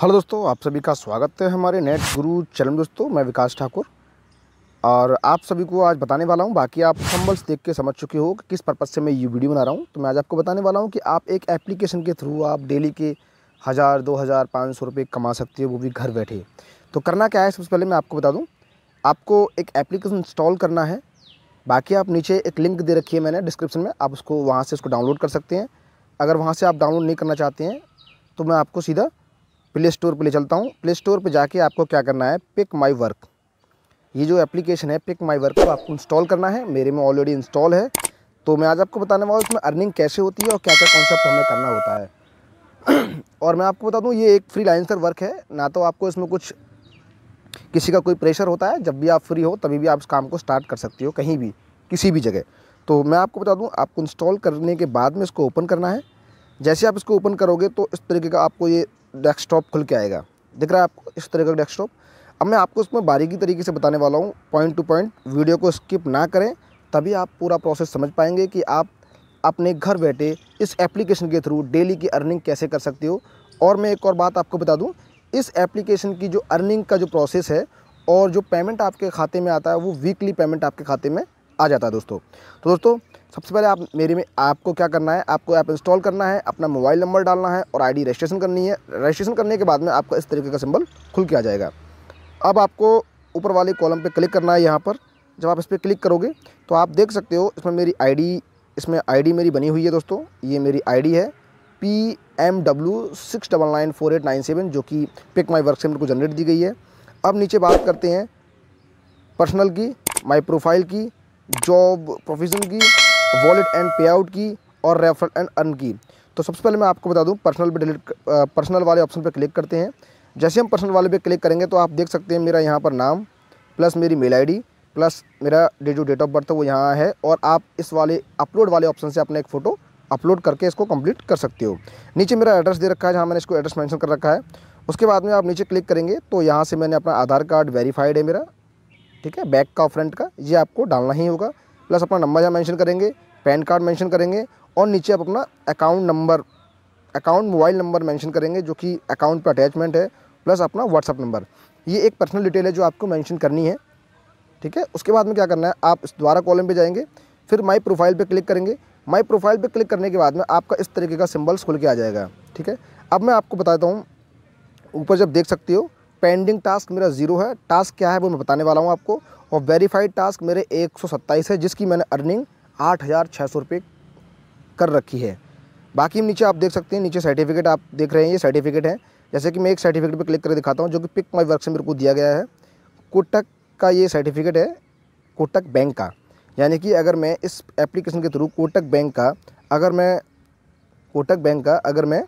hello दोस्तों आप सभी का स्वागत है हमारे नेट गुरु चैनल दोस्तों मैं विकास ठाकुर और आप सभी को आज बताने वाला हूं बाकी आप थंबल्स देख के समझ चुके हो कि किस पर्पज़ से मैं ये वीडियो बना रहा हूं तो मैं आज आपको बताने वाला हूं कि आप एक एप्लीकेशन के थ्रू आप डेली के हज़ार दो हज़ार पाँच सौ रुपये कमा सकते हो वो भी घर बैठे तो करना क्या है सबसे पहले मैं आपको बता दूँ आपको एक एप्लीकेशन इंस्टॉल करना है बाकी आप नीचे एक लिंक दे रखी है मैंने डिस्क्रिप्शन में आप उसको वहाँ से उसको डाउनलोड कर सकते हैं अगर वहाँ से आप डाउनलोड नहीं करना चाहते हैं तो मैं आपको सीधा प्ले स्टोर पर ले चलता हूँ प्ले स्टोर पर जाके आपको क्या करना है पिक माई वर्क ये जो एप्लीकेशन है पिक माई वर्क को आपको इंस्टॉल करना है मेरे में ऑलरेडी इंस्टॉल है तो मैं आज आपको बताने वाला हूँ इसमें अर्निंग कैसे होती है और क्या क्या कॉन्सेप्ट हमें करना होता है और मैं आपको बता दूँ ये एक फ्रीलांसर वर्क है ना तो आपको इसमें कुछ किसी का कोई प्रेशर होता है जब भी आप फ्री हो तभी भी आप इस काम को स्टार्ट कर सकती हो कहीं भी किसी भी जगह तो मैं आपको बता दूँ आपको इंस्टॉल करने के बाद में इसको ओपन करना है जैसे आप इसको ओपन करोगे तो इस तरीके का आपको ये डेस्कटॉप खुल के आएगा दिख रहा है आपको इस तरीके का डेस्कटॉप अब मैं आपको इसमें बारीकी तरीके से बताने वाला हूँ पॉइंट टू पॉइंट वीडियो को स्किप ना करें तभी आप पूरा प्रोसेस समझ पाएंगे कि आप अपने घर बैठे इस एप्लीकेशन के थ्रू डेली की अर्निंग कैसे कर सकते हो और मैं एक और बात आपको बता दूँ इस एप्लीकेशन की जो अर्निंग का जो प्रोसेस है और जो पेमेंट आपके खाते में आता है वो वीकली पेमेंट आपके खाते में आ जाता है दोस्तों तो दोस्तों सबसे पहले आप मेरे में आपको क्या करना है आपको ऐप आप इंस्टॉल करना है अपना मोबाइल नंबर डालना है और आईडी रजिस्ट्रेशन करनी है रजिस्ट्रेशन करने के बाद में आपका इस तरीके का सिंबल खुल के आ जाएगा अब आपको ऊपर वाले कॉलम पे क्लिक करना है यहाँ पर जब आप इस पर क्लिक करोगे तो आप देख सकते हो इसमें मेरी आई इसमें आई मेरी बनी हुई है दोस्तों ये मेरी आई है P M W six double nine four eight nine seven जो कि पिक माई वर्क को जनरेट दी गई है अब नीचे बात करते हैं पर्सनल की माई प्रोफाइल की जॉब प्रोफेशन की वॉलेट एंड पे आउट की और रेफर एंड अर्न की तो सबसे पहले मैं आपको बता दूं पर्सनल पे डिलीट पर्सनल वाले ऑप्शन पर क्लिक करते हैं जैसे हम पर्सनल वाले पे क्लिक करेंगे तो आप देख सकते हैं मेरा यहाँ पर नाम प्लस मेरी मेल आई प्लस मेरा डे जो डेट ऑफ बर्थ है वो यहाँ है और आप इस वाले अपलोड वाले ऑप्शन से अपना एक फ़ोटो अपलोड करके इसको कंप्लीट कर सकते हो नीचे मेरा एड्रेस दे रखा है जहाँ मैंने इसको एड्रेस मेंशन कर रखा है उसके बाद में आप नीचे क्लिक करेंगे तो यहाँ से मैंने अपना आधार कार्ड वेरीफाइड है मेरा ठीक है बैक का फ्रंट का ये आपको डालना ही होगा प्लस अपना नंबर यहाँ मैंशन करेंगे पैन कार्ड मेंशन करेंगे और नीचे आप अपना account number account mobile number mention करेंगे जो कि अकाउंट पर अटैचमेंट है प्लस अपना व्हाट्सअप नंबर ये एक पर्सनल डिटेल है जो आपको मैंशन करनी है ठीक है उसके बाद में क्या करना है आप दोबारा द्वारा कॉलम पर जाएंगे फिर माई प्रोफाइल पर क्लिक करेंगे माई प्रोफाइल पर क्लिक करने के बाद में आपका इस तरीके का सिम्बल्स खुल के आ जाएगा ठीक है अब मैं आपको बताता हूँ ऊपर जब देख सकती हो पेंडिंग टास्क मेरा ज़ीरो है टास्क क्या है वो मैं बताने वाला हूँ आपको और वेरीफाइड टास्क मेरे एक है जिसकी मैंने अर्निंग आठ हज़ार छः सौ रुपये कर रखी है बाकी नीचे आप देख सकते हैं नीचे सर्टिफिकेट आप देख रहे हैं ये सर्टिफिकेट है जैसे कि मैं एक सर्टिफिकेट पर क्लिक कर दिखाता हूँ जो कि पिक माई वर्क से मेरे को दिया गया है कोटक का ये सर्टिफिकेट है कोटक बैंक का यानी कि अगर मैं इस एप्लीकेशन के थ्रू कोटक बैंक का अगर मैं कोटक बैंक का अगर मैं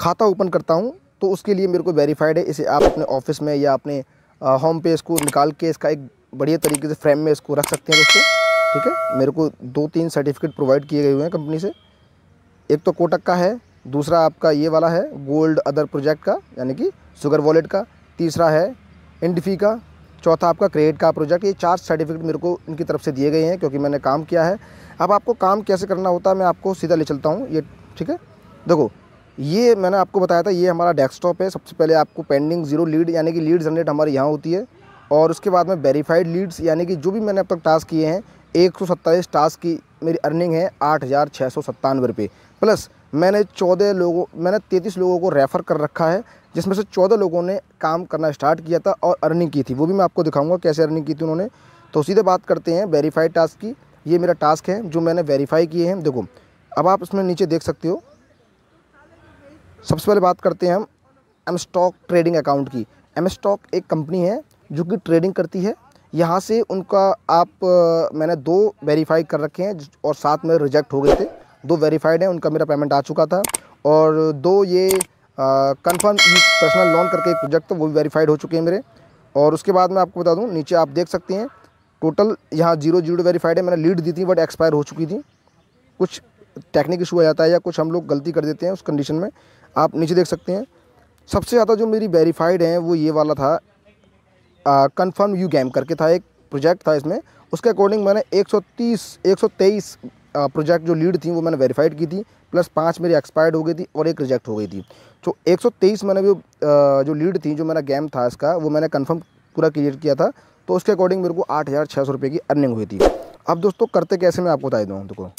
खाता ओपन करता हूँ तो उसके लिए मेरे को वेरीफाइड है इसे आप अपने ऑफिस में या अपने होम पे इसको निकाल के इसका एक बढ़िया तरीके से फ्रेम में इसको रख सकते हैं दोस्तों ठीक है मेरे को दो तीन सर्टिफिकेट प्रोवाइड किए गए हुए हैं कंपनी से एक तो कोटक का है दूसरा आपका ये वाला है गोल्ड अदर प्रोजेक्ट का यानी कि शुगर वॉलेट का तीसरा है इंडफी का चौथा आपका क्रेडिट का प्रोजेक्ट ये चार सर्टिफिकेट मेरे को इनकी तरफ से दिए गए हैं क्योंकि मैंने काम किया है अब आपको काम कैसे करना होता है मैं आपको सीधा ले चलता हूँ ये ठीक है देखो ये मैंने आपको बताया था ये हमारा डेस्कटॉप है सबसे पहले आपको पेंडिंग जीरो लीड यानी कि लीड जनरेट हमारे यहाँ होती है और उसके बाद में वेरीफाइड लीड्स यानी कि जो भी मैंने अब तक टास्क किए हैं एक सौ सत्ताईस टास्क की मेरी अर्निंग है आठ हज़ार छः सौ सत्तानवे रुपये प्लस मैंने चौदह लोगों मैंने तैंतीस लोगों को रेफ़र कर रखा है जिसमें से चौदह लोगों ने काम करना स्टार्ट किया था और अर्निंग की थी वो भी मैं आपको दिखाऊंगा कैसे अर्निंग की थी उन्होंने तो सीधे बात करते हैं वेरीफाइड टास्क की ये मेरा टास्क है जो मैंने वेरीफाई किए हैं देखो अब आप इसमें नीचे देख सकते हो सबसे पहले बात करते हैं हम एम स्टॉक ट्रेडिंग अकाउंट की एम स्टॉक एक कंपनी है जो कि ट्रेडिंग करती है यहाँ से उनका आप मैंने दो वेरीफाई कर रखे हैं और साथ में रिजेक्ट हो गए थे दो वेरीफाइड हैं उनका मेरा पेमेंट आ चुका था और दो ये कंफर्म पर्सनल लोन करके एक प्रोजेक्ट था वो भी वेरीफाइड हो चुके हैं मेरे और उसके बाद मैं आपको बता दूँ नीचे आप देख सकते हैं टोटल यहाँ जीरो जीरो वेरीफाइड है मैंने लीड दी थी बट एक्सपायर हो चुकी थी कुछ टेक्निक इशू आ जाता है या कुछ हम लोग गलती कर देते हैं उस कंडीशन में आप नीचे देख सकते हैं सबसे ज़्यादा जो मेरी वेरीफाइड हैं वो ये वाला था कन्फर्म यू गेम करके था एक प्रोजेक्ट था इसमें उसके अकॉर्डिंग मैंने 130 123 प्रोजेक्ट जो लीड थी वो मैंने वेरीफाइड की थी प्लस पाँच मेरी एक्सपायर्ड हो गई थी और एक रिजेक्ट हो गई थी तो 123 मैंने जो जो लीड थी जो मेरा गेम था इसका वो मैंने कंफर्म पूरा क्लियर किया था तो उसके अकॉर्डिंग मेरे को आठ हज़ार छः सौ रुपये की अर्निंग हुई थी अब दोस्तों करते कैसे मैं आपको बता दूँ देखो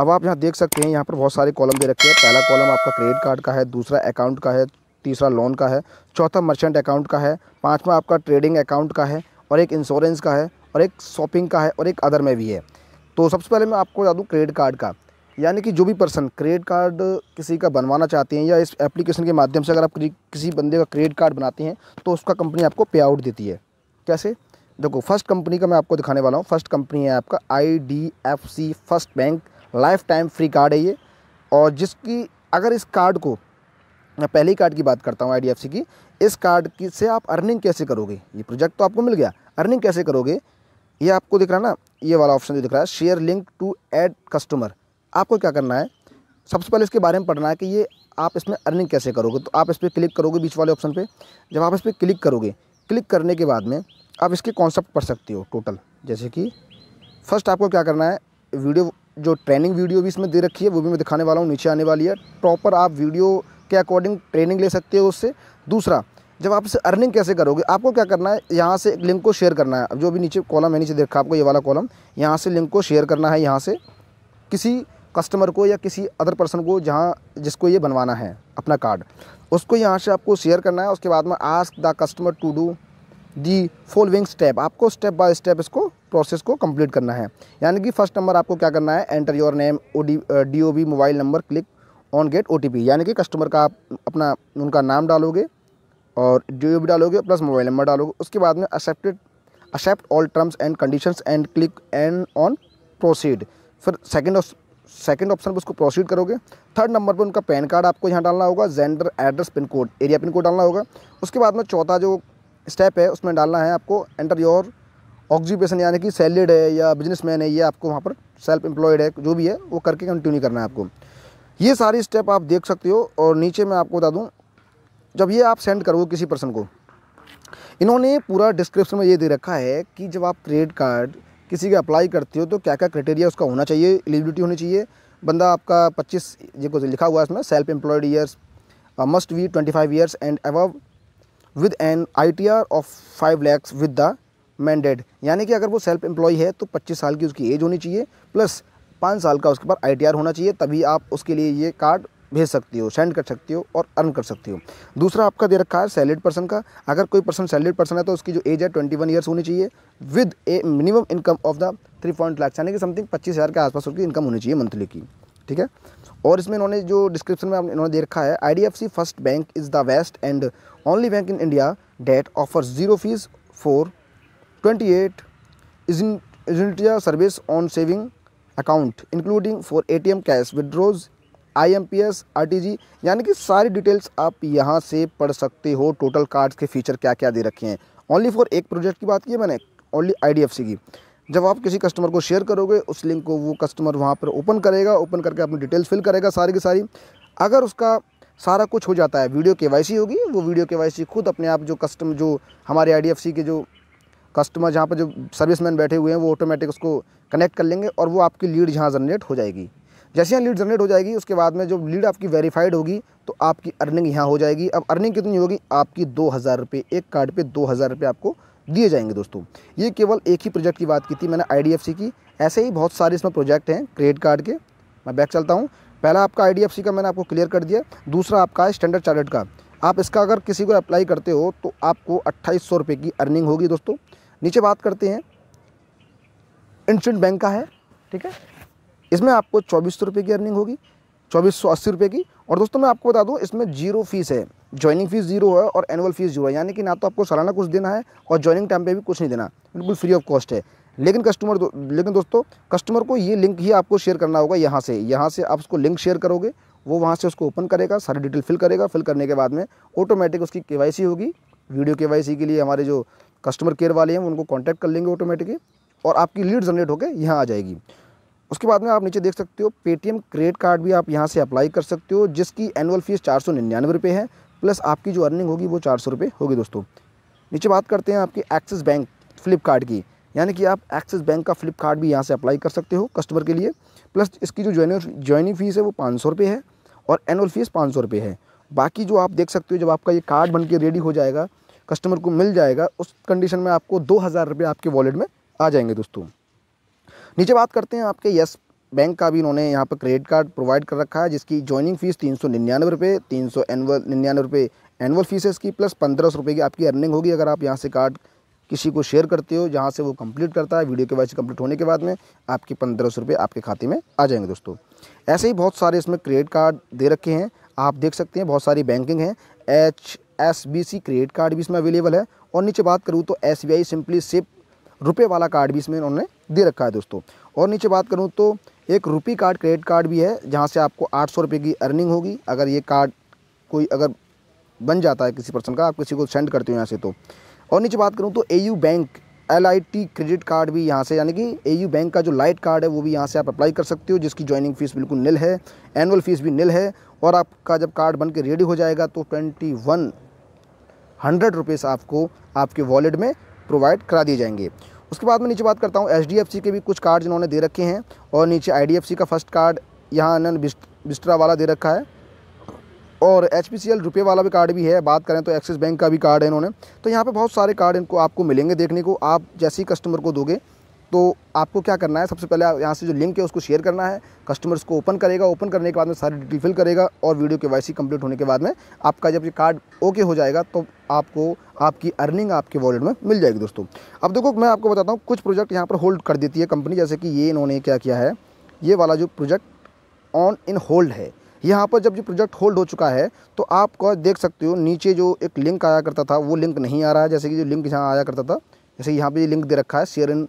अब आप यहाँ देख सकते हैं यहाँ पर बहुत सारे कॉलम दे रखे हैं पहला कॉलम आपका क्रेडिट कार्ड का है दूसरा अकाउंट का है तीसरा लोन का है चौथा मर्चेंट अकाउंट का है पाँचवा आपका ट्रेडिंग अकाउंट का है और एक इंश्योरेंस का है और एक शॉपिंग का है और एक अदर में भी है तो सबसे पहले मैं आपको बता दूँ क्रेडिट कार्ड का यानी कि जो भी पर्सन क्रेडिट कार्ड किसी का बनवाना चाहते हैं या इस एप्लीकेशन के माध्यम से अगर आप किसी बंदे का क्रेडिट कार्ड बनाते हैं तो उसका कंपनी आपको पे आउट देती है कैसे देखो फर्स्ट कंपनी का मैं आपको दिखाने वाला हूँ फर्स्ट कंपनी है आपका I D F C first bank lifetime free card है ये और जिसकी अगर इस कार्ड को मैं पहले कार्ड की बात करता हूँ आई की इस कार्ड की से आप अर्निंग कैसे करोगे ये प्रोजेक्ट तो आपको मिल गया अर्निंग कैसे करोगे ये आपको दिख रहा है ना ये वाला ऑप्शन जो दिख रहा है share link to add customer आपको क्या करना है सबसे पहले इसके बारे में पढ़ना है कि ये आप इसमें अर्निंग कैसे करोगे तो आप इस पर क्लिक करोगे बीच वाले ऑप्शन पे जब आप इस पर क्लिक करोगे क्लिक करने के बाद में आप इसके कॉन्सेप्ट पढ़ सकते हो टोटल जैसे कि फर्स्ट आपको क्या करना है वीडियो जो ट्रेनिंग वीडियो भी इसमें दे रखी है वो भी मैं दिखाने वाला हूँ नीचे आने वाली है प्रॉपर आप वीडियो के अकॉर्डिंग ट्रेनिंग ले सकते हो उससे दूसरा जब आप इसे अर्निंग कैसे करोगे आपको क्या करना है यहाँ से लिंक को शेयर करना है जो भी नीचे कॉलम है नीचे देखा आपको ये वाला कॉलम यहाँ से लिंक को शेयर करना है यहाँ से किसी कस्टमर को या किसी अदर पर्सन को जहाँ जिसको ये बनवाना है अपना कार्ड उसको यहाँ से आपको शेयर करना है उसके बाद में ask the customer to do the following step आपको स्टेप बाय स्टेप इसको प्रोसेस को कंप्लीट करना है यानी कि फर्स्ट नंबर आपको क्या करना है enter your name O D D O mobile number click on get O यानी कि कस्टमर का आप अपना उनका नाम डालोगे और डी ओ डालोगे प्लस मोबाइल नंबर डालोगे उसके बाद में accepted accept all terms and conditions and click and on proceed फिर सेकंड सेकंड ऑप्शन पर उसको प्रोसीड करोगे थर्ड नंबर पर उनका पैन कार्ड आपको यहाँ डालना होगा gender address pin code area pin code डालना होगा उसके बाद में चौथा जो स्टेप है उसमें डालना है आपको एंटर योर ऑक्जीपेशन यानी कि सैलरीड है या बिजनेसमैन है ये आपको वहाँ पर सेल्फ एम्प्लॉयड है जो भी है वो करके कंटिन्यू करना है आपको ये सारी स्टेप आप देख सकते हो और नीचे मैं आपको बता दूँ जब ये आप सेंड करोगे किसी पर्सन को इन्होंने पूरा डिस्क्रिप्शन में ये दे रखा है कि जब आप क्रेडिट कार्ड किसी का अप्लाई करते हो तो क्या क्या क्राइटेरिया उसका होना चाहिए एलिजिबिलिटी होनी चाहिए बंदा आपका 25 ये कुछ लिखा हुआ है इसमें self employed years must be 25 years and above with an ITR of five lakhs with the mandate यानी कि अगर वो सेल्फ एम्प्लॉय है तो पच्चीस साल की उसकी एज होनी चाहिए प्लस पाँच साल का उसके पास आई होना चाहिए तभी आप उसके लिए ये कार्ड भेज सकती हो सेंड कर सकती हो और अर्न कर सकती हो दूसरा आपका दे रखा है सैलरीड पर्सन का अगर कोई पर्सन सैलरीड पर्सन है तो उसकी जो एज है ट्वेंटी वन ईयर्स होनी चाहिए with a minimum income of the three point lakh यानी कि समथिंग पच्चीस हज़ार के आसपास उसकी इनकम होनी चाहिए मंथली की ठीक है और इसमें इन्होंने जो डिस्क्रिप्शन में इन्होंने दे रखा है I first bank is the best and only bank in India that offer zero fees for twenty eight essential service on saving account including for a cash withdraws I M P S R T G यानी कि सारी details आप यहाँ से पढ़ सकते हो total cards के फीचर क्या क्या दे रखे हैं ओनली फॉर एक प्रोजेक्ट की बात की है मैंने only I D F C की जब आप किसी कस्टमर को शेयर करोगे उस लिंक को वो कस्टमर वहाँ पर ओपन करेगा ओपन करके अपनी डिटेल्स फिल करेगा सारी की सारी अगर उसका सारा कुछ हो जाता है वीडियो के वाई होगी वो वीडियो के वाई खुद अपने आप जो कस्टम जो हमारे आई के जो कस्टमर जहाँ पर जो सर्विसमैन बैठे हुए हैं वो ऑटोमेटिक उसको कनेक्ट कर लेंगे और वो आपकी लीड यहाँ जनरेट हो जाएगी जैसे यहाँ लीड जनरेट हो जाएगी उसके बाद में जो लीड आपकी वेरीफाइड होगी तो आपकी अर्निंग यहाँ हो जाएगी अब अर्निंग कितनी होगी आपकी दो हज़ार रुपये एक कार्ड पे दो हज़ार रुपये आपको दिए जाएंगे दोस्तों ये केवल एक ही प्रोजेक्ट की बात की थी मैंने आई की ऐसे ही बहुत सारे इसमें प्रोजेक्ट हैं क्रेडिट कार्ड के मैं बैक चलता हूँ पहला आपका आई का मैंने आपको क्लियर कर दिया दूसरा आपका है स्टैंडर्ड चार्टर्ड का आप इसका अगर किसी को अप्लाई करते हो तो आपको अट्ठाईस सौ की अर्निंग होगी दोस्तों नीचे बात करते हैं इंस्टेंट बैंक का है ठीक है इसमें आपको चौबीस सौ की अर्निंग होगी चौबीस सौ अस्सी रुपये की और दोस्तों मैं आपको बता दूं इसमें जीरो फीस है ज्वाइनिंग फीस जीरो है और एनुअल फीस जीरो है यानी कि ना तो आपको सालाना कुछ देना है और ज्वाइनिंग टाइम पे भी कुछ नहीं देना बिल्कुल फ्री ऑफ कॉस्ट है लेकिन कस्टमर लेकिन दोस्तों कस्टमर को ये लिंक ही आपको शेयर करना होगा यहाँ से यहाँ से आप उसको लिंक शेयर करोगे वो वहाँ से उसको ओपन करेगा सारी डिटेल फिल करेगा फिल करने के बाद में ऑटोमेटिक उसकी के होगी वीडियो के के लिए हमारे जो कस्टमर केयर वाले हैं उनको कॉन्टैक्ट कर लेंगे ऑटोमेटिकली और आपकी लीड जनरेट होकर यहाँ आ जाएगी उसके बाद में आप नीचे देख सकते हो पेटीएम क्रेडिट कार्ड भी आप यहाँ से अप्लाई कर सकते हो जिसकी एनुअल फ़ीस चार सौ निन्यानवे रुपये है प्लस आपकी जो अर्निंग होगी वो चार सौ रुपये होगी दोस्तों नीचे बात करते हैं आपकी एक्सिस बैंक फ्लिपकार्ट की यानी कि आप एक्सिस बैंक का फ्लिपकार्ट भी यहाँ से अप्लाई कर सकते हो कस्टमर के लिए प्लस इसकी जो ज्वाइन ज्वाइनिंग फ़ीस है वो पाँच सौ रुपये है और एनुअल फ़ीस पाँच सौ रुपये है बाकी जो आप देख सकते हो जब आपका ये कार्ड बन के रेडी हो जाएगा कस्टमर को मिल जाएगा उस कंडीशन में आपको दो हज़ार रुपये आपके वॉलेट में आ जाएंगे दोस्तों नीचे बात करते हैं आपके यस बैंक का भी इन्होंने यहाँ पर क्रेडिट कार्ड प्रोवाइड कर रखा है जिसकी ज्वाइनिंग फीस तीन सौ निन्यानवे रुपये तीन सौ एनअल निन्यानवे रुपये एनअल फीस है इसकी प्लस पंद्रह सौ रुपये की आपकी अर्निंग होगी अगर आप यहाँ से कार्ड किसी को शेयर करते हो जहाँ से वो कंप्लीट करता है वीडियो के वाइज कंप्लीट होने के बाद में आपके पंद्रह सौ रुपये आपके खाते में आ जाएंगे दोस्तों ऐसे ही बहुत सारे इसमें क्रेडिट कार्ड दे रखे हैं आप देख सकते हैं बहुत सारी बैंकिंग है H S B C credit card भी इसमें अवेलेबल है और नीचे बात करूँ तो S B I simply sip रुपये वाला कार्ड भी इसमें उन्होंने दे रखा है दोस्तों और नीचे बात करूँ तो एक रुपी कार्ड क्रेडिट कार्ड भी है जहाँ से आपको आठ सौ की अर्निंग होगी अगर ये कार्ड कोई अगर बन जाता है किसी पर्सन का आप किसी को सेंड करते हो यहाँ से तो और नीचे बात करूँ तो A bank L credit card भी यहाँ से यानी कि ए बैंक का जो लाइट कार्ड है वो भी यहाँ से आप अप्लाई कर सकते हो जिसकी ज्वाइनिंग फ़ीस बिल्कुल नील है एनुअल फ़ीस भी नील है और आपका जब कार्ड बन के रेडी हो जाएगा तो ट्वेंटी वन हंड्रेड रुपीज़ आपको आपके वॉलेट में प्रोवाइड करा दिए जाएंगे उसके बाद मैं नीचे बात करता हूँ एच के भी कुछ कार्ड इन्होंने दे रखे हैं और नीचे आई का फर्स्ट कार्ड यहाँ इन्होंने बिस्ट्रा वाला दे रखा है और एच पी रुपये वाला भी कार्ड भी है बात करें तो एक्सिस बैंक का भी कार्ड है इन्होंने तो यहाँ पे बहुत सारे कार्ड इनको आपको मिलेंगे देखने को आप जैसे ही कस्टमर को दोगे तो आपको क्या करना है सबसे पहले यहाँ से जो लिंक है उसको शेयर करना है कस्टमर्स को ओपन करेगा ओपन करने के बाद में सारी डिटेल फिल करेगा और वीडियो के वाई कंप्लीट होने के बाद में आपका जब ये कार्ड ओके हो जाएगा तो आपको आपकी अर्निंग आपके वॉलेट में मिल जाएगी दोस्तों अब देखो मैं आपको बताता हूँ कुछ प्रोजेक्ट यहाँ पर होल्ड कर देती है कंपनी जैसे कि ये इन्होंने क्या किया है ये वाला जो प्रोजेक्ट ऑन इन होल्ड है यहाँ पर जब जो प्रोजेक्ट होल्ड हो चुका है तो आप देख सकते हो नीचे जो एक लिंक आया करता था वो लिंक नहीं आ रहा है जैसे कि जो लिंक यहाँ आया करता था जैसे यहाँ पर लिंक दे रखा है share in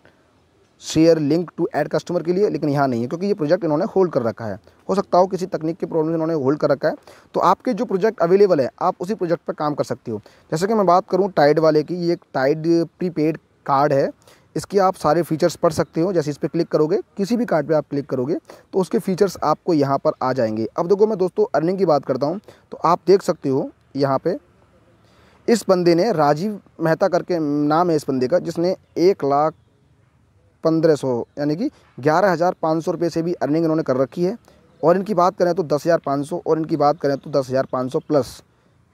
share link to add customer के लिए लेकिन यहाँ नहीं है क्योंकि ये प्रोजेक्ट इन्होंने होल्ड कर रखा है हो सकता हो किसी तकनीक की प्रॉब्लम इन्होंने होल्ड कर रखा है तो आपके जो प्रोजेक्ट अवेलेबल है आप उसी प्रोजेक्ट पर काम कर सकते हो जैसे कि मैं बात करूँ टाइड वाले की ये एक टाइड प्रीपेड कार्ड है इसके आप सारे फीचर्स पढ़ सकते हो जैसे इस पर क्लिक करोगे किसी भी कार्ड पे आप क्लिक करोगे तो उसके फीचर्स आपको यहाँ पर आ जाएंगे अब देखो मैं दोस्तों अर्निंग की बात करता हूँ तो आप देख सकते हो यहाँ पे इस बंदे ने राजीव मेहता करके नाम है इस बंदे का जिसने एक लाख पंद्रह सौ यानी कि ग्यारह हज़ार पाँच सौ रुपये से भी अर्निंग इन्होंने कर रखी है और इनकी बात करें तो दस हज़ार पाँच सौ और इनकी बात करें तो दस हज़ार पाँच सौ प्लस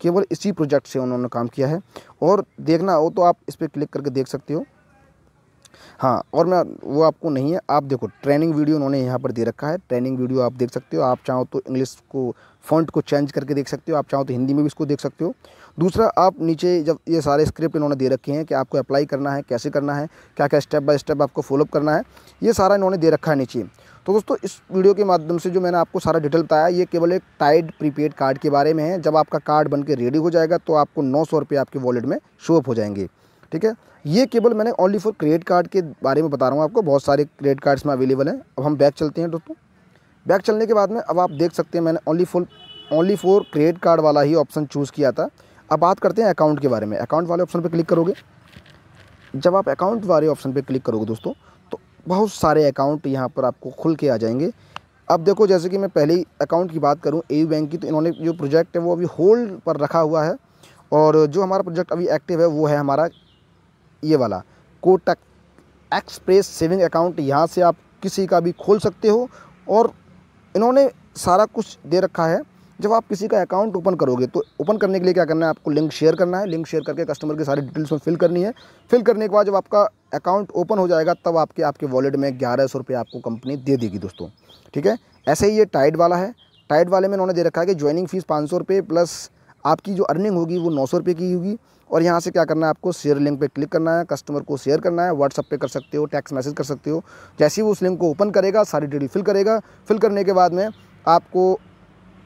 केवल इसी प्रोजेक्ट से उन्होंने काम किया है और देखना हो तो आप इस पर क्लिक करके देख सकते हो हाँ और मैं वो आपको नहीं है आप देखो ट्रेनिंग वीडियो उन्होंने यहाँ पर दे रखा है ट्रेनिंग वीडियो आप देख सकते हो आप चाहो तो इंग्लिश को फॉन्ट को चेंज करके देख सकते हो आप चाहो तो हिंदी में भी इसको देख सकते हो दूसरा आप नीचे जब ये सारे स्क्रिप्ट इन्होंने दे रखे हैं कि आपको अप्लाई करना है कैसे करना है क्या क्या स्टेप बाय स्टेप आपको फॉलोअप करना है ये सारा इन्होंने दे रखा है नीचे तो दोस्तों इस वीडियो के माध्यम से जो मैंने आपको सारा डिटेल बताया ये केवल एक टाइड प्रीपेड कार्ड के बारे में है जब आपका कार्ड बन रेडी हो जाएगा तो आपको नौ सौ आपके वॉलेट में शो अप हो जाएंगे ठीक है ये केबल मैंने ओनली फॉर क्रेडिट कार्ड के बारे में बता रहा हूँ आपको बहुत सारे क्रेडिट कार्ड्स में अवेलेबल हैं अब हम बैक चलते हैं दोस्तों बैक चलने के बाद में अब आप देख सकते हैं मैंने only for only for credit card वाला ही ऑप्शन चूज़ किया था अब बात करते हैं अकाउंट के बारे में अकाउंट वाले ऑप्शन पर क्लिक करोगे जब आप अकाउंट वाले ऑप्शन पर क्लिक करोगे दोस्तों तो बहुत सारे अकाउंट यहाँ पर आपको खुल के आ जाएंगे अब देखो जैसे कि मैं पहले अकाउंट की बात करूँ ए बैंक की तो इन्होंने जो प्रोजेक्ट है वो अभी होल्ड पर रखा हुआ है और जो हमारा प्रोजेक्ट अभी एक्टिव है वो है हमारा ये वाला कोटक एक्सप्रेस सेविंग अकाउंट यहाँ से आप किसी का भी खोल सकते हो और इन्होंने सारा कुछ दे रखा है जब आप किसी का अकाउंट ओपन करोगे तो ओपन करने के लिए क्या करना है आपको लिंक शेयर करना है लिंक शेयर करके कस्टमर की सारी डिटेल्स में फिल करनी है फिल करने के बाद जब आपका अकाउंट ओपन हो जाएगा तब आपके आपके वॉलेट में ग्यारह सौ रुपये आपको कंपनी दे देगी दोस्तों ठीक है ऐसे ही ये टाइड वाला है टाइड वाले में इन्होंने दे रखा है कि ज्वाइनिंग फीस पाँच सौ रुपये प्लस आपकी जो अर्निंग होगी वो नौ सौ की होगी और यहाँ से क्या करना है आपको शेयर लिंक पे क्लिक करना है कस्टमर को शेयर करना है व्हाट्सअप पे कर सकते हो टैक्स मैसेज कर सकते हो जैसे ही वो उस लिंक को ओपन करेगा सारी डिटेल फिल करेगा फिल करने के बाद में आपको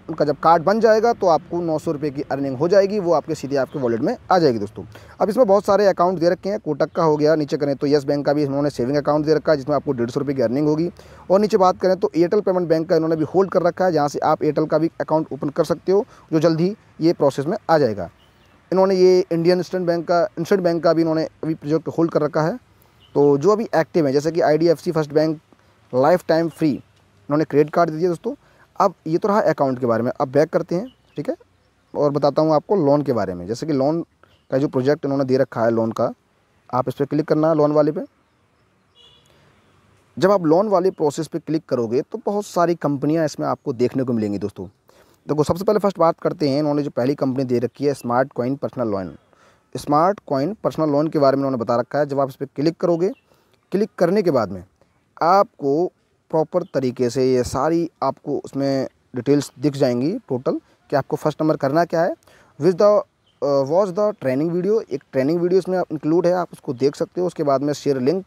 उनका जब कार्ड बन जाएगा तो आपको नौ सौ की अर्निंग हो जाएगी वो आपके सीधे आपके वॉलेट में आ जाएगी दोस्तों अब इसमें बहुत सारे अकाउंट दे रखे हैं कोटक का हो गया नीचे करें तो येस बैंक का भी इन्होंने सेविंग अकाउंट दे रखा है जिसमें आपको डेढ़ सौ की अर्निंग होगी और नीचे बात करें तो एयरटेल पेमेंट बैंक का इन्होंने भी होल्ड कर रखा है जहाँ से आप एयरटेल का भी अकाउंट ओपन कर सकते हो जो जल्द ये प्रोसेस में आ जाएगा इन्होंने ये इंडियन स्टेट बैंक का इंस्टेंट बैंक का भी इन्होंने अभी प्रोजेक्ट होल्ड कर रखा है तो जो अभी एक्टिव है जैसे कि I first bank lifetime free इन्होंने क्रेडिट कार्ड दे दिया दोस्तों अब ये तो रहा अकाउंट के बारे में अब बैक करते हैं ठीक है और बताता हूँ आपको लोन के बारे में जैसे कि लोन का जो प्रोजेक्ट इन्होंने दे रखा है लोन का आप इस पर क्लिक करना है लोन वाले पे जब आप लोन वाले प्रोसेस पे क्लिक करोगे तो बहुत सारी कंपनियां इसमें आपको देखने को मिलेंगी दोस्तों देखो सबसे पहले फर्स्ट बात करते हैं इन्होंने जो पहली कंपनी दे रखी है smart coin personal loan smart coin personal loan के बारे में उन्होंने बता रखा है जब आप इस पर क्लिक करोगे क्लिक करने के बाद में आपको प्रॉपर तरीके से ये सारी आपको उसमें डिटेल्स दिख जाएंगी टोटल कि आपको फर्स्ट नंबर करना क्या है with the was the training video एक ट्रेनिंग वीडियो इसमें इंक्लूड है आप उसको देख सकते हो उसके बाद में share link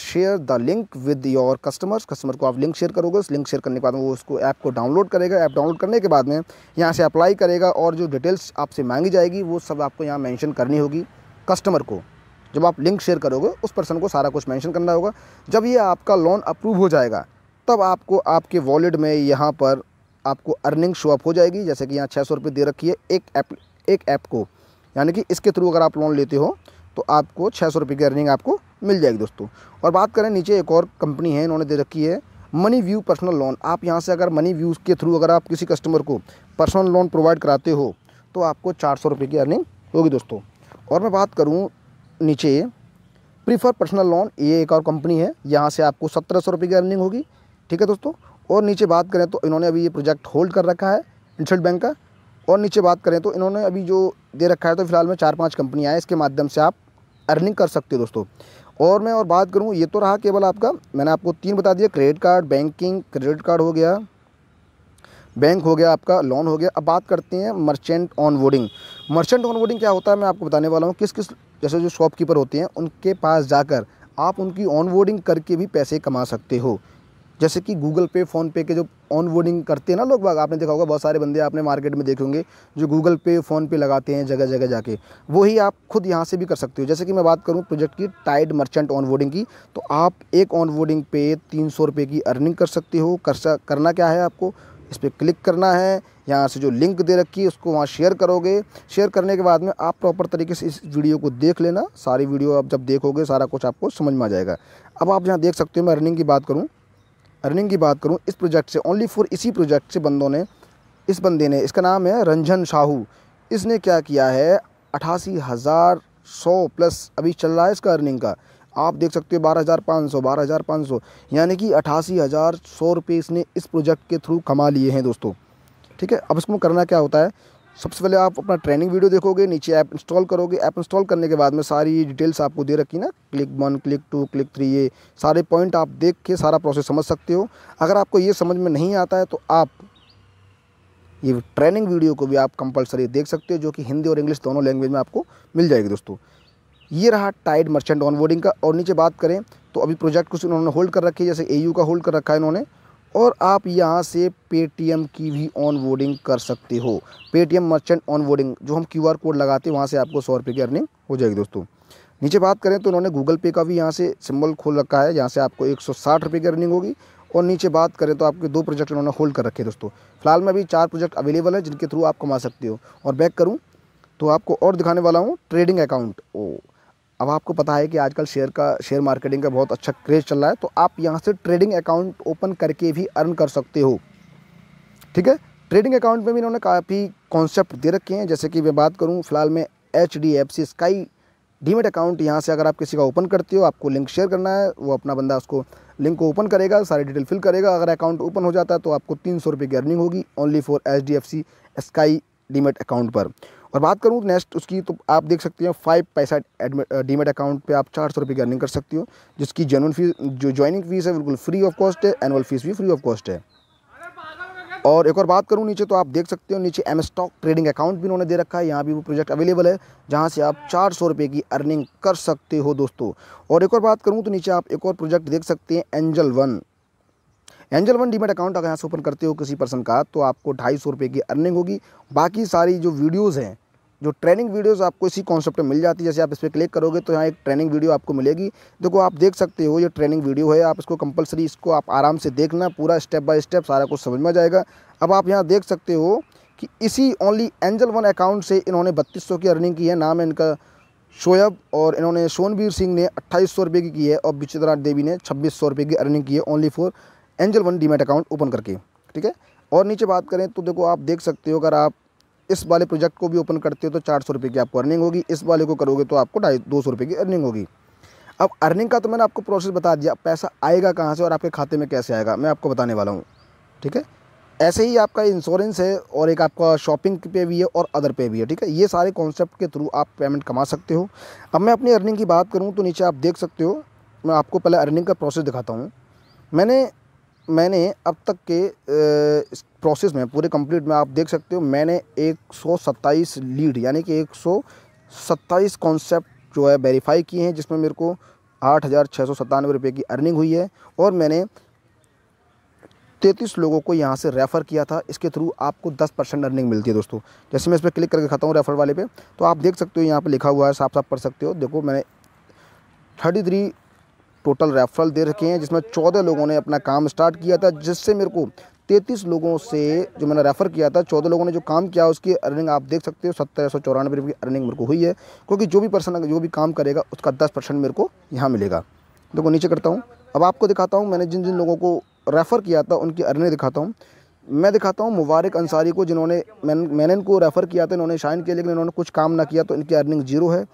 share the link with your customers customer को आप लिंक शेयर करोगे उस लिंक शेयर करने के बाद वो उसको ऐप को डाउनलोड करेगा ऐप डाउनलोड करने के बाद में यहाँ से अप्लाई करेगा और जो डिटेल्स आपसे मांगी जाएगी वो सब आपको यहाँ मैंशन करनी होगी कस्टमर को जब आप लिंक शेयर करोगे उस पर्सन को सारा कुछ मैंशन करना होगा जब ये आपका लोन अप्रूव हो जाएगा तब आपको आपके वॉलेट में यहाँ पर आपको अर्निंग शो अप हो जाएगी जैसे कि यहाँ छः सौ दे रखी है एक ऐप एक ऐप को यानी कि इसके थ्रू अगर आप लोन लेते हो तो आपको छः सौ की अर्निंग आपको मिल जाएगी दोस्तों और बात करें नीचे एक और कंपनी है इन्होंने दे रखी है मनी व्यू पर्सनल लोन आप यहाँ से अगर मनी व्यू के थ्रू अगर आप किसी कस्टमर को पर्सनल लोन प्रोवाइड कराते हो तो आपको चार सौ रुपये की अर्निंग होगी दोस्तों और मैं बात करूँ नीचे प्रीफर पर्सनल लोन ये एक और कंपनी है यहाँ से आपको सत्रह सौ रुपये की अर्निंग होगी ठीक है दोस्तों और नीचे बात करें तो इन्होंने अभी ये प्रोजेक्ट होल्ड कर रखा है इंसल्ट बैंक का और नीचे बात करें तो इन्होंने अभी जो दे रखा है तो फिलहाल में चार पाँच कंपनियाँ हैं इसके माध्यम से आप अर्निंग कर सकते हो दोस्तों और मैं और बात करूँ ये तो रहा केवल आपका मैंने आपको तीन बता दिया credit card banking credit card हो गया बैंक हो गया आपका लोन हो गया अब बात करते हैं merchant onboarding merchant onboarding क्या होता है मैं आपको बताने वाला हूँ किस किस जैसे जो शॉपकीपर होते हैं उनके पास जाकर आप उनकी ऑन बोर्डिंग करके भी पैसे कमा सकते हो जैसे कि गूगल पे फोन पे के जो ऑनबोर्डिंग करते हैं ना लोग बाग आपने देखा होगा बहुत सारे बंदे आपने मार्केट में देखे होंगे जो गूगल पे फ़ोनपे लगाते हैं जगह जगह जाके वही आप खुद यहाँ से भी कर सकते हो जैसे कि मैं बात करूँ प्रोजेक्ट की टाइड मर्चेंट ऑनबोर्डिंग की तो आप एक ऑनबोर्डिंग पे तीन सौ की अर्निंग कर सकते हो कर करना क्या है आपको इस पर क्लिक करना है यहाँ से जो लिंक दे रखी है उसको वहाँ शेयर करोगे शेयर करने के बाद में आप प्रॉपर तरीके से इस वीडियो को देख लेना सारी वीडियो आप जब देखोगे सारा कुछ आपको समझ में आ जाएगा अब आप यहाँ देख सकते हो मैं अर्निंग की बात करूँ अर्निंग की बात करूँ इस प्रोजेक्ट से ओनली फॉर इसी प्रोजेक्ट से बंदों ने इस बंदे ने इसका नाम है रंजन शाहू इसने क्या किया है अठासी हज़ार सौ प्लस अभी चल रहा है इसका अर्निंग का आप देख सकते हो बारह हज़ार पाँच सौ बारह हज़ार पाँच सौ यानी कि अठासी हज़ार सौ रुपये इसने इस प्रोजेक्ट के थ्रू कमा लिए हैं दोस्तों ठीक है अब इसको करना क्या होता है सबसे पहले आप अपना ट्रेनिंग वीडियो देखोगे नीचे ऐप इंस्टॉल करोगे ऐप इंस्टॉल करने के बाद में सारी डिटेल्स आपको दे रखी ना click one click two click three ये सारे पॉइंट आप देख के सारा प्रोसेस समझ सकते हो अगर आपको ये समझ में नहीं आता है तो आप ये ट्रेनिंग वीडियो को भी आप कंपलसरी देख सकते हो जो कि हिंदी और इंग्लिश दोनों लैंग्वेज में आपको मिल जाएगी दोस्तों ये रहा टाइड मर्चेंट ऑनबोर्डिंग का और नीचे बात करें तो अभी प्रोजेक्ट कुछ उन्होंने होल्ड कर रखी है जैसे ए का होल्ड कर रखा है इन्होंने और आप यहाँ से पेटीएम की भी ऑन बोर्डिंग कर सकते हो पेटीएम मर्चेंट ऑन बोर्डिंग जो हम क्यूआर कोड लगाते हैं वहाँ से आपको सौ रुपये की अर्निंग हो जाएगी दोस्तों नीचे बात करें तो उन्होंने गूगल पे का भी यहाँ से सिंबल खोल रखा है यहाँ से आपको एक सौ साठ रुपये की अर्निंग होगी और नीचे बात करें तो आपके दो प्रोजेक्ट उन्होंने होल्ड कर रखे दोस्तों फिलहाल में अभी चार प्रोजेक्ट अवेलेबल है जिनके थ्रू आप कमा सकते हो और बैक करूँ तो आपको और दिखाने वाला हूँ ट्रेडिंग अकाउंट ओ अब आपको पता है कि आजकल शेयर का शेयर मार्केटिंग का बहुत अच्छा क्रेज़ चल रहा है तो आप यहाँ से ट्रेडिंग अकाउंट ओपन करके भी अर्न कर सकते हो ठीक है ट्रेडिंग अकाउंट में भी इन्होंने काफ़ी कॉन्सेप्ट दे रखे हैं जैसे कि मैं बात करूँ फ़िलहाल में H D F C sky demat account यहाँ से अगर आप किसी का ओपन करते हो आपको लिंक शेयर करना है वो अपना बंदा उसको लिंक को ओपन करेगा सारी डिटेल फिल करेगा अगर अकाउंट ओपन हो जाता है तो आपको तीन सौ रुपये की अर्निंग होगी only for H D F C sky demat account पर और बात करूँ नेक्स्ट उसकी तो आप देख सकते हैं फाइव पैसा डीमेट अकाउंट पे आप चार सौ रुपये की अर्निंग कर सकती हो जिसकी जेनुअन फीस जो ज्वाइनिंग फीस है बिल्कुल फ्री ऑफ कॉस्ट है एनुअल फीस भी फ्री ऑफ कॉस्ट है और एक और बात करूँ नीचे तो आप देख सकते हो नीचे एम स्टॉक ट्रेडिंग अकाउंट भी उन्होंने दे रखा है यहाँ भी वो प्रोजेक्ट अवेलेबल है जहाँ से आप चार सौ रुपये की अर्निंग कर सकते हो दोस्तों और एक और बात करूँ तो नीचे आप एक और प्रोजेक्ट देख सकते हैं Angel One Angel One demat account अगर यहाँ से ओपन करते हो किसी पर्सन का तो आपको ढाई सौ रुपये की अर्निंग होगी बाकी सारी जो वीडियोज़ हैं जो ट्रेनिंग वीडियोस आपको इसी कॉन्सेप्ट में मिल जाती है जैसे आप इस पर क्लिक करोगे तो यहाँ एक ट्रेनिंग वीडियो आपको मिलेगी देखो आप देख सकते हो ये ट्रेनिंग वीडियो है आप इसको कंपलसरी इसको आप आराम से देखना पूरा स्टेप बाय स्टेप सारा कुछ समझ में जाएगा अब आप यहाँ देख सकते हो कि इसी ओनली एंजल वन अकाउंट से इन्होंने बत्तीस की अर्निंग की है नाम है इनका शोएब और इन्होंने सोनवीर सिंह ने अट्ठाईस सौ की की है और बिचित्रा देवी ने छब्बीस सौ की अर्निंग की है only for Angel One demat account open करके ठीक है और नीचे बात करें तो देखो आप देख सकते हो अगर आप इस वाले प्रोजेक्ट को भी ओपन करते हो तो चार सौ की आपको अर्निंग होगी इस वाले को करोगे तो आपको ढाई दो सौ रुपये की अर्निंग होगी अब अर्निंग का तो मैंने आपको प्रोसेस बता दिया पैसा आएगा कहाँ से और आपके खाते में कैसे आएगा मैं आपको बताने वाला हूँ ठीक है ऐसे ही आपका इंश्योरेंस है और एक आपका शॉपिंग पे भी है और अदर पे भी है ठीक है ये सारे कॉन्सेप्ट के थ्रू आप पेमेंट कमा सकते हो अब मैं अपनी अर्निंग की बात करूँ तो नीचे आप देख सकते हो मैं आपको पहले अर्निंग का प्रोसेस दिखाता हूँ मैंने मैंने अब तक के इस प्रोसेस में पूरे कंप्लीट में आप देख सकते हो मैंने 127 लीड यानी कि 127 कॉन्सेप्ट जो है वेरीफाई किए हैं जिसमें मेरे को आठ हज़ार छः सौ सत्तानवे रुपये की अर्निंग हुई है और मैंने तैंतीस लोगों को यहाँ से रेफ़र किया था इसके थ्रू आपको दस परसेंट अर्निंग मिलती है दोस्तों जैसे मैं इस पर क्लिक करके खाता हूँ रेफ़र वाले पे तो आप देख सकते हो यहाँ पे लिखा हुआ है साफ साफ पढ़ सकते हो देखो मैंने थर्टी थ्री टोटल रेफरल दे रखे हैं जिसमें चौदह लोगों ने अपना काम स्टार्ट किया था जिससे मेरे को तैंतीस लोगों से जो मैंने रेफ़र किया था चौदह लोगों ने जो काम किया उसकी अर्निंग आप देख सकते हो सत्तर सौ चौरानवे रुपये की अर्निंग मेरे को हुई है क्योंकि जो भी पर्सन जो भी काम करेगा उसका दस परसेंट मेरे को यहाँ मिलेगा देखो नीचे करता हूँ अब आपको दिखाता हूँ मैंने जिन जिन लोगों को रेफ़र किया था उनकी अर्निंग दिखाता हूँ मैं दिखाता हूँ मुबारक अंसारी को जिन्होंने मैंने इनको रेफ़र किया था इन्होंने शाइन किया लेकिन इन्होंने कुछ काम ना किया तो इनकी अर्निंग जीरो है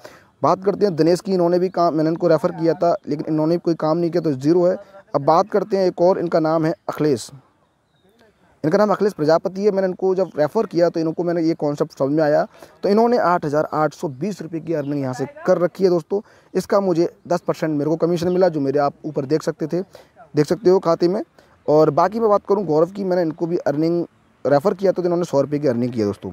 बात करते हैं दिनेश की इन्होंने भी काम मैंने इनको रेफ़र किया था लेकिन इन्होंने कोई काम नहीं किया तो ज़ीरो है अब बात करते हैं एक और इनका नाम है अखिलेश इनका नाम अखिलेश प्रजापति है मैंने इनको जब रेफ़र किया तो इनको मैंने ये कॉन्सेप्ट समझ में आया तो इन्होंने आठ हज़ार आठ सौ बीस रुपये की अर्निंग यहाँ से कर रखी है दोस्तों इसका मुझे दस परसेंट मेरे को कमीशन मिला जो मेरे आप ऊपर देख सकते थे देख सकते हो खाते में और बाकी मैं बात करूँ गौरव की मैंने इनको भी अर्निंग रेफ़र किया तो इन्होंने सौ रुपये की अर्निंग की है दोस्तों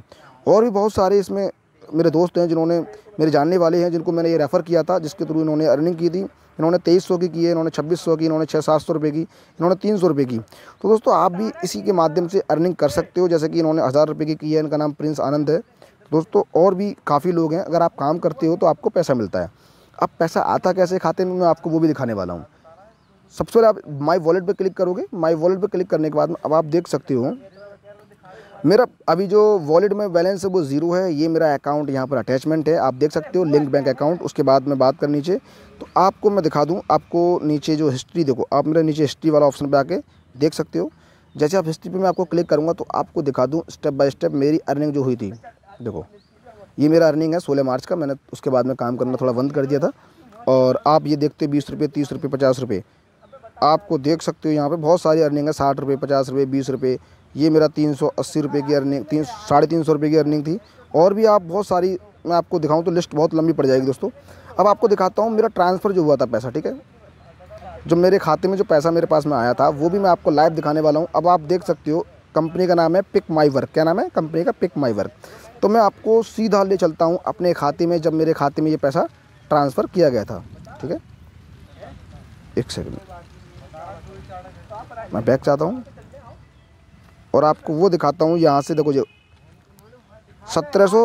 और भी बहुत सारे इसमें मेरे दोस्त हैं जिन्होंने मेरे जानने वाले हैं जिनको मैंने ये रेफ़र किया था जिसके थ्रू इन्होंने अर्निंग की थी इन्होंने तेईस सौ की की है इन्होंने छब्बीस सौ की इन्होंने छः सात सौ रुपये की इन्होंने तीन सौ रुपये की तो दोस्तों आप भी इसी के माध्यम से अर्निंग कर सकते हो जैसे कि इन्होंने हज़ार रुपये की की है इनका नाम प्रिंस आनंद है दोस्तों और भी काफ़ी लोग हैं अगर आप काम करते हो तो आपको पैसा मिलता है अब पैसा आता कैसे खाते में मैं आपको वो भी दिखाने वाला हूँ सबसे पहले आप माई वॉलेट पर क्लिक करोगे माई वॉलेट पर क्लिक करने के बाद अब आप देख सकते हो मेरा अभी जो वॉलेट में बैलेंस है वो ज़ीरो है ये मेरा अकाउंट यहाँ पर अटैचमेंट है आप देख सकते हो लिंक बैंक अकाउंट उसके बाद में बात कर नीचे तो आपको मैं दिखा दूँ आपको नीचे जो हिस्ट्री देखो आप मेरे नीचे हिस्ट्री वाला ऑप्शन पर आके देख सकते हो जैसे आप हिस्ट्री पर मैं आपको क्लिक करूँगा तो आपको दिखा दूँ स्टेप बाई स्टेप मेरी अर्निंग जो हुई थी देखो ये मेरा अर्निंग है सोलह मार्च का मैंने उसके बाद में काम करना थोड़ा बंद कर दिया था और आप ये देखते हो बीस रुपये तीस रुपये पचास रुपये आपको देख सकते हो यहाँ पे बहुत सारी अर्निंग है साठ रुपये पचास रुपये बीस रुपये ये मेरा तीन सौ अस्सी रुपये की अर्निंग तीन साढ़े तीन सौ रुपये की अर्निंग थी और भी आप बहुत सारी मैं आपको दिखाऊँ तो लिस्ट बहुत लंबी पड़ जाएगी दोस्तों अब आपको दिखाता हूँ मेरा ट्रांसफ़र जो हुआ था पैसा ठीक है जो मेरे खाते में जो पैसा मेरे पास में आया था वो भी मैं आपको लाइव दिखाने वाला हूँ अब आप देख सकते हो कंपनी का नाम है पिक माई वर्क क्या नाम है कंपनी का पिक माई वर्क तो मैं आपको सीधा ले चलता हूँ अपने खाते में जब मेरे खाते में ये पैसा ट्रांसफ़र किया गया था ठीक है एक सेकेंड मैं बैक चाहता हूँ और आपको वो दिखाता हूँ यहाँ से देखो जो सत्रह सौ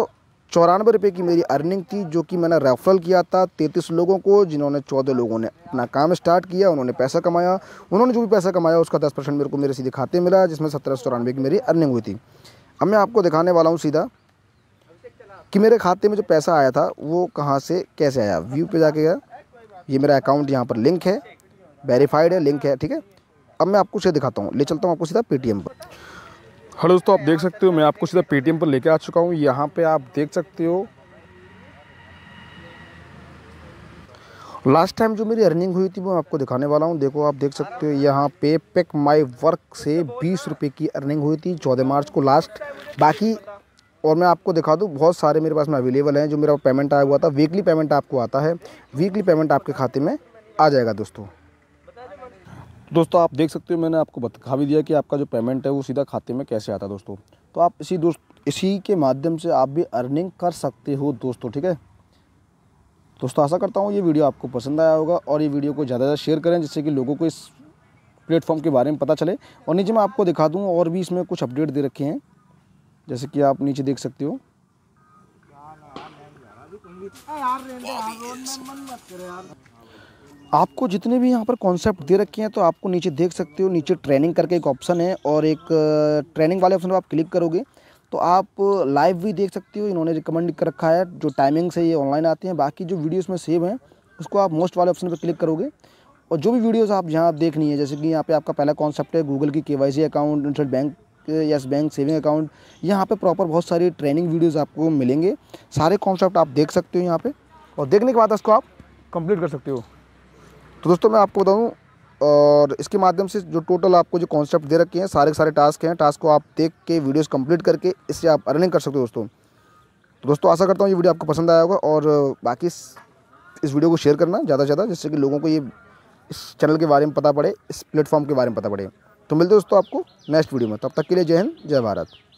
चौरानवे रुपये की मेरी अर्निंग थी जो कि मैंने रेफरल किया था तैंतीस लोगों को जिन्होंने चौदह लोगों ने अपना काम स्टार्ट किया उन्होंने पैसा कमाया उन्होंने जो भी पैसा कमाया उसका दस परसेंट मेरे को मेरे सीधे खाते मिला जिसमें सत्रह सौ चौरानवे की मेरी अर्निंग हुई थी अब मैं आपको दिखाने वाला हूँ सीधा कि मेरे खाते में जो पैसा आया था वो कहाँ से कैसे आया व्यू पे जाके गया ये मेरा अकाउंट यहाँ पर लिंक है वेरीफाइड है लिंक है ठीक है अब मैं आपको उसे दिखाता हूँ ले चलता हूँ आपको सीधा पेटीएम पर हेलो दोस्तों आप देख सकते हो मैं आपको सीधा पेटीएम पर लेके आ चुका हूँ यहाँ पे आप देख सकते हो लास्ट टाइम जो मेरी अर्निंग हुई थी वो आपको दिखाने वाला हूँ देखो आप देख सकते हो यहाँ पे पेक माई वर्क से बीस रुपये की अर्निंग हुई थी चौदह मार्च को लास्ट बाकी और मैं आपको दिखा दूँ बहुत सारे मेरे पास में अवेलेबल हैं जो मेरा पेमेंट आया हुआ था वीकली पेमेंट आपको आता है वीकली पेमेंट आपके खाते में आ जाएगा दोस्तों दोस्तों आप देख सकते हो मैंने आपको बता भी दिया कि आपका जो पेमेंट है वो सीधा खाते में कैसे आता है दोस्तों तो आप इसी दोस्त इसी के माध्यम से आप भी अर्निंग कर सकते हो दोस्तों ठीक है दोस्तों आशा करता हूँ ये वीडियो आपको पसंद आया होगा और ये वीडियो को ज़्यादा से ज़्यादा शेयर करें जिससे कि लोगों को इस प्लेटफॉर्म के बारे में पता चले और नीचे मैं आपको दिखा दूँ और भी इसमें कुछ अपडेट दे रखे हैं जैसे कि आप नीचे देख सकते हो यार आपको जितने भी यहाँ पर कॉन्सेप्ट दे रखे हैं तो आपको नीचे देख सकते हो नीचे ट्रेनिंग करके एक ऑप्शन है और एक ट्रेनिंग वाले ऑप्शन पर आप क्लिक करोगे तो आप लाइव भी देख सकते हो इन्होंने रिकमेंड कर रखा है जो टाइमिंग से ये ऑनलाइन आते हैं बाकी जो वीडियोस में सेव हैं उसको आप मोस्ट वाले ऑप्शन पर क्लिक करोगे और जो भी वीडियोस आप यहाँ देखनी है जैसे कि यहाँ पे आपका पहला कॉन्सेप्ट है गूगल की के account internet bank yes bank saving account यहाँ पर प्रॉपर बहुत सारी ट्रेनिंग वीडियोज़ आपको मिलेंगे सारे कॉन्सेप्ट आप देख सकते हो यहाँ पर और देखने के बाद इसको आप कंप्लीट कर सकते हो तो दोस्तों मैं आपको बताऊँ और इसके माध्यम से जो टोटल आपको जो कॉन्सेप्ट दे रखे हैं सारे के सारे टास्क हैं टास्क को आप देख के वीडियोस कंप्लीट करके इससे आप अर्निंग कर सकते हो दोस्तों तो दोस्तों आशा करता हूँ ये वीडियो आपको पसंद आया होगा और बाकी इस, इस वीडियो को शेयर करना ज़्यादा से ज़्यादा जिससे कि लोगों को ये इस चैनल के बारे में पता पड़े इस प्लेटफॉर्म के बारे में पता पड़े तो मिलते दोस्तों आपको नेक्स्ट वीडियो में तब तक के लिए जय हिंद जय भारत